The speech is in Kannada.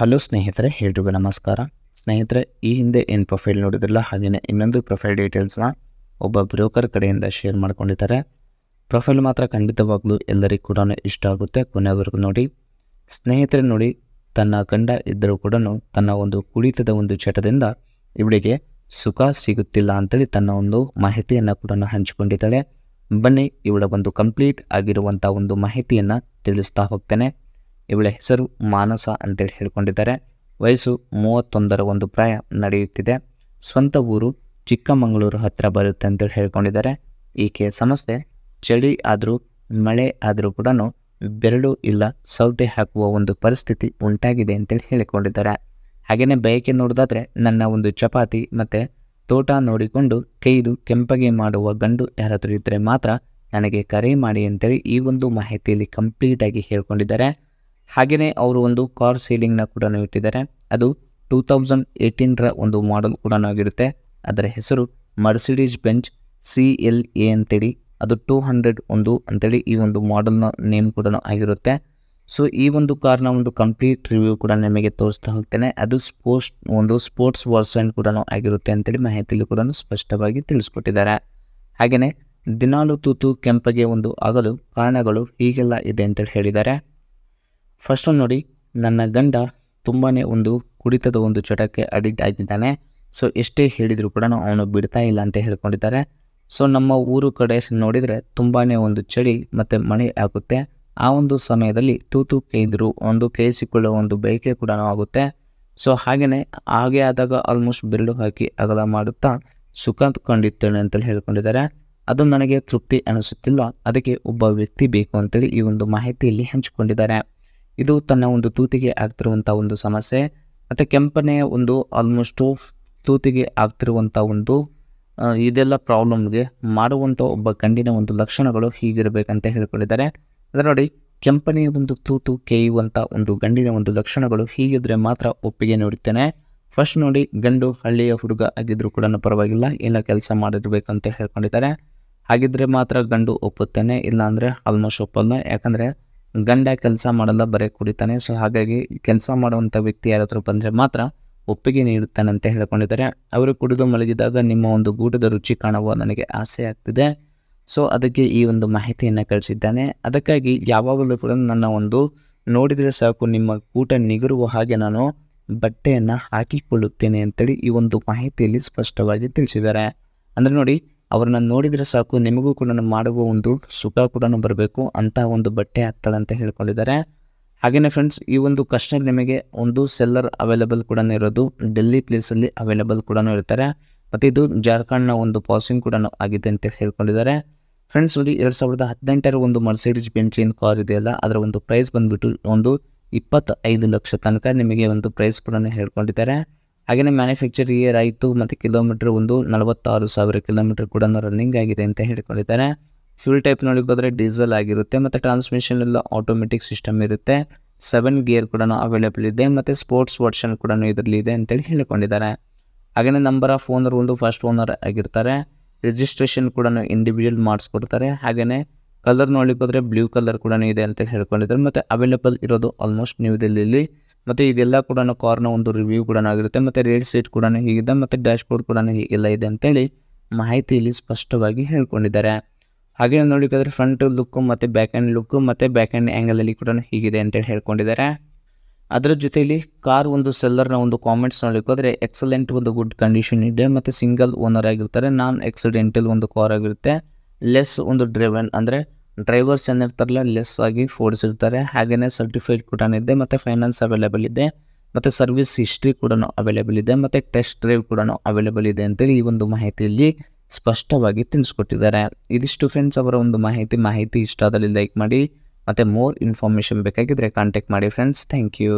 ಹಲೋ ಸ್ನೇಹಿತರೆ ಎಲ್ರಿಗೂ ನಮಸ್ಕಾರ ಸ್ನೇಹಿತರೆ ಈ ಹಿಂದೆ ಏನು ಪ್ರೊಫೈಲ್ ನೋಡಿದ್ರಲ್ಲ ಹಾಗೆಯೇ ಇನ್ನೊಂದು ಪ್ರೊಫೈಲ್ ಡೀಟೇಲ್ಸ್ನ ಒಬ್ಬ ಬ್ರೋಕರ್ ಕಡೆಯಿಂದ ಶೇರ್ ಮಾಡ್ಕೊಂಡಿದ್ದಾರೆ ಪ್ರೊಫೈಲ್ ಮಾತ್ರ ಖಂಡಿತವಾಗ್ಲೂ ಎಲ್ಲರಿಗೂ ಕೂಡ ಇಷ್ಟ ಆಗುತ್ತೆ ಕೊನೆಯವರೆಗೂ ನೋಡಿ ಸ್ನೇಹಿತರೆ ನೋಡಿ ತನ್ನ ಗಂಡ ಇದ್ದರೂ ಕೂಡ ತನ್ನ ಒಂದು ಕುಡಿತದ ಒಂದು ಚಟದಿಂದ ಇವಳಿಗೆ ಸುಖ ಸಿಗುತ್ತಿಲ್ಲ ಅಂತೇಳಿ ತನ್ನ ಒಂದು ಮಾಹಿತಿಯನ್ನು ಕೂಡ ಹಂಚಿಕೊಂಡಿದ್ದಾಳೆ ಬನ್ನಿ ಇವಳ ಒಂದು ಕಂಪ್ಲೀಟ್ ಆಗಿರುವಂಥ ಒಂದು ಮಾಹಿತಿಯನ್ನು ತಿಳಿಸ್ತಾ ಹೋಗ್ತೇನೆ ಇವಳ ಹೆಸರು ಮಾನಸ ಅಂತೇಳಿ ಹೇಳಿಕೊಂಡಿದ್ದಾರೆ ವಯಸ್ಸು ಮೂವತ್ತೊಂದರ ಒಂದು ಪ್ರಾಯ ನಡೆಯುತ್ತಿದೆ ಸ್ವಂತ ಊರು ಚಿಕ್ಕಮಗಳೂರು ಹತ್ತಿರ ಬರುತ್ತೆ ಅಂತೇಳಿ ಹೇಳ್ಕೊಂಡಿದ್ದಾರೆ ಈಕೆ ಸಮಸ್ಯೆ ಚಳಿ ಆದರೂ ಮಳೆ ಆದರೂ ಕೂಡ ಬೆರಳು ಇಲ್ಲ ಸೌದೆ ಹಾಕುವ ಒಂದು ಪರಿಸ್ಥಿತಿ ಉಂಟಾಗಿದೆ ಅಂತೇಳಿ ಹೇಳಿಕೊಂಡಿದ್ದಾರೆ ಹಾಗೆಯೇ ಬಯಕೆ ನೋಡೋದಾದರೆ ನನ್ನ ಒಂದು ಚಪಾತಿ ಮತ್ತು ತೋಟ ನೋಡಿಕೊಂಡು ಕೈದು ಕೆಂಪಗೆ ಮಾಡುವ ಗಂಡು ಯಾರಾದರೂ ಇದ್ದರೆ ಮಾತ್ರ ನನಗೆ ಕರೆ ಮಾಡಿ ಅಂತೇಳಿ ಈ ಒಂದು ಮಾಹಿತಿಯಲ್ಲಿ ಕಂಪ್ಲೀಟಾಗಿ ಹೇಳ್ಕೊಂಡಿದ್ದಾರೆ ಹಾಗೆಯೇ ಅವರು ಒಂದು ಕಾರ್ ಸೀಲಿಂಗ್ನ ಕೂಡ ಇಟ್ಟಿದ್ದಾರೆ ಅದು ಟೂ ತೌಸಂಡ್ ಏಯ್ಟೀನ್ರ ಒಂದು ಮಾಡೆಲ್ ಕೂಡ ಆಗಿರುತ್ತೆ ಅದರ ಹೆಸರು Mercedes Benz C L A ಅಂತೇಳಿ ಅದು ಟೂ ಹಂಡ್ರೆಡ್ ಒಂದು ಅಂತೇಳಿ ಈ ಒಂದು ಮಾಡೆಲ್ನ ನೇಮ್ ಕೂಡ ಆಗಿರುತ್ತೆ ಸೊ ಈ ಒಂದು ಕಾರ್ನ ಒಂದು ಕಂಪ್ಲೀಟ್ ರಿವ್ಯೂ ಕೂಡ ನಿಮಗೆ ತೋರಿಸ್ತಾ ಹೋಗ್ತೇನೆ ಅದು ಸ್ಪೋರ್ಟ್ಸ್ ಒಂದು ಸ್ಪೋರ್ಟ್ಸ್ ವರ್ಸನ್ ಕೂಡ ಆಗಿರುತ್ತೆ ಅಂತೇಳಿ ಮಾಹಿತಿಯಲ್ಲಿ ಕೂಡ ಸ್ಪಷ್ಟವಾಗಿ ತಿಳಿಸ್ಕೊಟ್ಟಿದ್ದಾರೆ ಹಾಗೆಯೇ ದಿನಾಲು ತೂತು ಕೆಂಪಗೆ ಒಂದು ಆಗಲು ಕಾರಣಗಳು ಹೀಗೆಲ್ಲ ಇದೆ ಅಂತೇಳಿ ಹೇಳಿದ್ದಾರೆ ಫಸ್ಟ್ ಒಂದು ನೋಡಿ ನನ್ನ ಗಂಡ ತುಂಬಾ ಒಂದು ಕುಡಿತದ ಒಂದು ಚಟಕ್ಕೆ ಅಡಿಕ್ಟ್ ಆಗಿದ್ದಾನೆ ಸೊ ಎಷ್ಟೇ ಹೇಳಿದರೂ ಕೂಡ ಅವನು ಬಿಡ್ತಾ ಇಲ್ಲ ಅಂತ ಹೇಳ್ಕೊಂಡಿದ್ದಾರೆ ಸೊ ನಮ್ಮ ಊರು ಕಡೆ ನೋಡಿದರೆ ತುಂಬಾ ಒಂದು ಚಳಿ ಮತ್ತು ಮಳೆ ಆಗುತ್ತೆ ಆ ಒಂದು ಸಮಯದಲ್ಲಿ ತೂತು ಕೈದರು ಒಂದು ಕೇಳಿಸಿಕೊಳ್ಳೋ ಒಂದು ಬೈಕೆ ಕೂಡ ಆಗುತ್ತೆ ಸೊ ಹಾಗೆಯೇ ಹಾಗೆ ಆದಾಗ ಆಲ್ಮೋಸ್ಟ್ ಬೆರಳು ಹಾಕಿ ಅಗಲ ಮಾಡುತ್ತಾ ಸುಖ ಕಂಡಿತ್ತೇನೆ ಅಂತೇಳಿ ಹೇಳ್ಕೊಂಡಿದ್ದಾರೆ ಅದು ನನಗೆ ತೃಪ್ತಿ ಅನಿಸುತ್ತಿಲ್ಲ ಅದಕ್ಕೆ ಒಬ್ಬ ವ್ಯಕ್ತಿ ಬೇಕು ಅಂತೇಳಿ ಈ ಒಂದು ಮಾಹಿತಿಯಲ್ಲಿ ಹಂಚಿಕೊಂಡಿದ್ದಾರೆ ಇದು ತನ್ನ ಒಂದು ತೂತಿಗೆ ಆಗ್ತಿರುವಂಥ ಒಂದು ಸಮಸ್ಯೆ ಮತ್ತು ಕೆಂಪನೆಯ ಒಂದು ಆಲ್ಮೋಸ್ಟು ತೂತಿಗೆ ಆಗ್ತಿರುವಂಥ ಒಂದು ಇದೆಲ್ಲ ಪ್ರಾಬ್ಲಮ್ಗೆ ಮಾಡುವಂಥ ಒಬ್ಬ ಗಂಡಿನ ಒಂದು ಲಕ್ಷಣಗಳು ಹೀಗಿರಬೇಕಂತ ಹೇಳ್ಕೊಂಡಿದ್ದಾರೆ ಅದರ ನೋಡಿ ಕೆಂಪನೆಯ ಒಂದು ತೂತು ಕೇಯುವಂಥ ಒಂದು ಗಂಡಿನ ಒಂದು ಲಕ್ಷಣಗಳು ಹೀಗಿದ್ರೆ ಮಾತ್ರ ಒಪ್ಪಿಗೆ ನೋಡುತ್ತೇನೆ ಫಸ್ಟ್ ನೋಡಿ ಗಂಡು ಹಳ್ಳಿಯ ಹುಡುಗ ಆಗಿದ್ರು ಕೂಡ ಪರವಾಗಿಲ್ಲ ಎಲ್ಲ ಕೆಲಸ ಮಾಡಿರ್ಬೇಕಂತ ಹೇಳ್ಕೊಂಡಿದ್ದಾರೆ ಹಾಗಿದ್ರೆ ಮಾತ್ರ ಗಂಡು ಒಪ್ಪುತ್ತೇನೆ ಇಲ್ಲಾಂದರೆ ಆಲ್ಮೋಸ್ಟ್ ಒಪ್ಪಲ್ಲ ಯಾಕಂದರೆ ಗಂಡ ಕೆಲಸ ಮಾಡಲ್ಲ ಬರೀ ಕುಡಿತಾನೆ ಸೊ ಹಾಗಾಗಿ ಕೆಲಸ ಮಾಡುವಂಥ ವ್ಯಕ್ತಿ ಯಾರಾದರೂ ಬಂದರೆ ಮಾತ್ರ ಒಪ್ಪಿಗೆ ನೀಡುತ್ತಾನೆ ಅಂತ ಹೇಳ್ಕೊಂಡಿದ್ದಾರೆ ಅವರು ಕುಡಿದು ಮಲಗಿದಾಗ ನಿಮ್ಮ ಒಂದು ಗೂಟದ ರುಚಿ ಕಾಣುವ ನನಗೆ ಆಸೆ ಆಗ್ತಿದೆ ಸೊ ಅದಕ್ಕೆ ಈ ಒಂದು ಮಾಹಿತಿಯನ್ನು ಕಳಿಸಿದ್ದಾನೆ ಅದಕ್ಕಾಗಿ ಯಾವಾಗಲೂ ಕೂಡ ನನ್ನ ಒಂದು ನೋಡಿದರೆ ಸಾಕು ನಿಮ್ಮ ಗೂಟ ನಿಗರುವ ಹಾಗೆ ನಾನು ಬಟ್ಟೆಯನ್ನು ಹಾಕಿಕೊಳ್ಳುತ್ತೇನೆ ಅಂತೇಳಿ ಈ ಒಂದು ಮಾಹಿತಿಯಲ್ಲಿ ಸ್ಪಷ್ಟವಾಗಿ ತಿಳಿಸಿದ್ದಾರೆ ಅಂದರೆ ನೋಡಿ ಅವರನ್ನ ನೋಡಿದರೆ ಸಾಕು ನಿಮಗೂ ಕೂಡ ಮಾಡುವ ಒಂದು ಸುಖ ಕೂಡ ಬರಬೇಕು ಅಂತ ಒಂದು ಬಟ್ಟೆ ಹಾಕ್ತಾಳೆ ಅಂತ ಹೇಳ್ಕೊಂಡಿದ್ದಾರೆ ಹಾಗೇನೆ ಫ್ರೆಂಡ್ಸ್ ಈ ಒಂದು ಕಸ್ಟಮರ್ ನಿಮಗೆ ಒಂದು ಸೆಲ್ಲರ್ ಅವೈಲೇಬಲ್ ಕೂಡ ಇರೋದು ಡೆಲ್ಲಿ ಪ್ಲೇಸಲ್ಲಿ ಅವೈಲೇಬಲ್ ಕೂಡ ಇರ್ತಾರೆ ಮತ್ತು ಇದು ಜಾರ್ಖಂಡ್ನ ಒಂದು ಪಾಸಿಂಗ್ ಕೂಡ ಆಗಿದೆ ಅಂತ ಹೇಳ್ಕೊಂಡಿದ್ದಾರೆ ಫ್ರೆಂಡ್ಸ್ ನೋಡಿ ಎರಡು ಸಾವಿರದ ಹದಿನೆಂಟರ ಒಂದು ಮರ್ಸಿಡೀಸ್ ಬೆಂಚಿನ ಕಾರ್ ಇದೆಯಲ್ಲ ಅದರ ಒಂದು ಪ್ರೈಸ್ ಬಂದುಬಿಟ್ಟು ಒಂದು ಇಪ್ಪತ್ತೈದು ಲಕ್ಷ ತನಕ ನಿಮಗೆ ಒಂದು ಪ್ರೈಸ್ ಕೂಡ ಹೇಳ್ಕೊಂಡಿದ್ದಾರೆ ಹಾಗೆಯೇ ಮ್ಯಾನುಫ್ಯಾಕ್ಚರ್ ಇಯರ್ ಆಯಿತು ಮತ್ತು ಕಿಲೋಮೀಟರ್ ಒಂದು ನಲವತ್ತಾರು ಸಾವಿರ ಕಿಲೋಮೀಟರ್ ಕೂಡ ರನ್ನಿಂಗ್ ಆಗಿದೆ ಅಂತ ಹೇಳ್ಕೊಂಡಿದ್ದಾರೆ ಫ್ಯೂಲ್ ಟೈಪ್ ನೋಡಕ್ಕೆ ಡೀಸೆಲ್ ಆಗಿರುತ್ತೆ ಮತ್ತು ಟ್ರಾನ್ಸ್ಮಿಷನ್ ಎಲ್ಲ ಆಟೋಮೆಟಿಕ್ ಸಿಸ್ಟಮ್ ಇರುತ್ತೆ ಸೆವೆನ್ ಗಿಯರ್ ಕೂಡ ಅವೈಲೇಬಲ್ ಇದೆ ಮತ್ತು ಸ್ಪೋರ್ಟ್ಸ್ ವರ್ಷನ್ ಕೂಡ ಇದರಲ್ಲಿ ಇದೆ ಅಂತೇಳಿ ಹೇಳಿಕೊಂಡಿದ್ದಾರೆ ಹಾಗೆಯೇ ನಂಬರ್ ಆಫ್ ಓನರ್ ಒಂದು ಫಸ್ಟ್ ಓನರ್ ಆಗಿರ್ತಾರೆ ರಿಜಿಸ್ಟ್ರೇಷನ್ ಕೂಡ ಇಂಡಿವಿಜುವಲ್ ಮಾಡಿಸ್ಕೊಡ್ತಾರೆ ಹಾಗೆಯೇ ಕಲರ್ ನೋಡ್ಲಿಕ್ಕೆ ಹೋದರೆ ಬ್ಲೂ ಕಲರ್ ಕೂಡ ಇದೆ ಅಂತ ಹೇಳ್ಕೊಂಡಿದ್ದಾರೆ ಮತ್ತು ಅವೈಲೇಬಲ್ ಇರೋದು ಆಲ್ಮೋಸ್ಟ್ ನ್ಯೂ ದಿಲ್ಲಿಲಿ ಮತ್ತು ಇದೆಲ್ಲ ಕೂಡ ಕಾರ್ನ ಒಂದು ರಿವ್ಯೂ ಕೂಡ ಆಗಿರುತ್ತೆ ಮತ್ತು ರೇಡ್ ಸೀಟ್ ಕೂಡ ಹೀಗಿದೆ ಮತ್ತು ಡ್ಯಾಶ್ ಬೋರ್ಡ್ ಕೂಡ ಹೀಗೆಲ್ಲ ಇದೆ ಅಂತೇಳಿ ಮಾಹಿತಿ ಇಲ್ಲಿ ಸ್ಪಷ್ಟವಾಗಿ ಹೇಳ್ಕೊಂಡಿದ್ದಾರೆ ಹಾಗೆ ನೋಡಿಕಾದ್ರೆ ಫ್ರಂಟ್ ಲುಕ್ಕು ಮತ್ತು ಬ್ಯಾಕ್ ಆ್ಯಂಡ್ ಲುಕ್ಕು ಮತ್ತು ಬ್ಯಾಕ್ ಆ್ಯಂಡ್ ಆ್ಯಂಗಲಲ್ಲಿ ಕೂಡ ಹೀಗಿದೆ ಅಂತೇಳಿ ಹೇಳ್ಕೊಂಡಿದ್ದಾರೆ ಅದರ ಜೊತೆಯಲ್ಲಿ ಕಾರ್ ಒಂದು ಸೆಲ್ಲರ್ನ ಒಂದು ಕಾಮೆಂಟ್ಸ್ ನೋಡಿಕೋದ್ರೆ ಎಕ್ಸಲೆಂಟ್ ಒಂದು ಗುಡ್ ಕಂಡೀಷನ್ ಇದೆ ಮತ್ತು ಸಿಂಗಲ್ ಓನರ್ ಆಗಿರ್ತಾರೆ ನಾನ್ ಆಕ್ಸಿಡೆಂಟಲ್ ಒಂದು ಕಾರ್ ಆಗಿರುತ್ತೆ ಲೆಸ್ ಒಂದು ಡ್ರೈವನ್ ಅಂದರೆ ಡ್ರೈವರ್ಸ್ ಏನಿರ್ತಾರಲ್ಲ ಲೆಸ್ ಆಗಿ ಫೋರ್ಸ್ ಇರ್ತಾರೆ ಹಾಗೆಯೇ ಸರ್ಟಿಫೈಡ್ ಕೂಡ ಇದೆ ಮತ್ತು ಫೈನಾನ್ಸ್ ಅವೈಲೇಬಲ್ ಇದೆ ಮತ್ತು ಸರ್ವಿಸ್ ಹಿಸ್ಟ್ರಿ ಕೂಡ ಅವೈಲೇಬಲ್ ಇದೆ ಮತ್ತು ಟೆಸ್ಟ್ ಡ್ರೈವ್ ಕೂಡ ಅವೈಲೇಬಲ್ ಇದೆ ಅಂತೇಳಿ ಈ ಒಂದು ಮಾಹಿತಿಯಲ್ಲಿ ಸ್ಪಷ್ಟವಾಗಿ ತಿಳಿಸ್ಕೊಟ್ಟಿದ್ದಾರೆ ಇದಿಷ್ಟು ಫ್ರೆಂಡ್ಸ್ ಅವರ ಒಂದು ಮಾಹಿತಿ ಮಾಹಿತಿ ಇಷ್ಟ ಆದಲ್ಲಿ ಲೈಕ್ ಮಾಡಿ ಮತ್ತು ಮೋರ್ ಇನ್ಫಾರ್ಮೇಷನ್ ಬೇಕಾಗಿದ್ದರೆ ಕಾಂಟ್ಯಾಕ್ಟ್ ಮಾಡಿ ಫ್ರೆಂಡ್ಸ್ ಥ್ಯಾಂಕ್ ಯು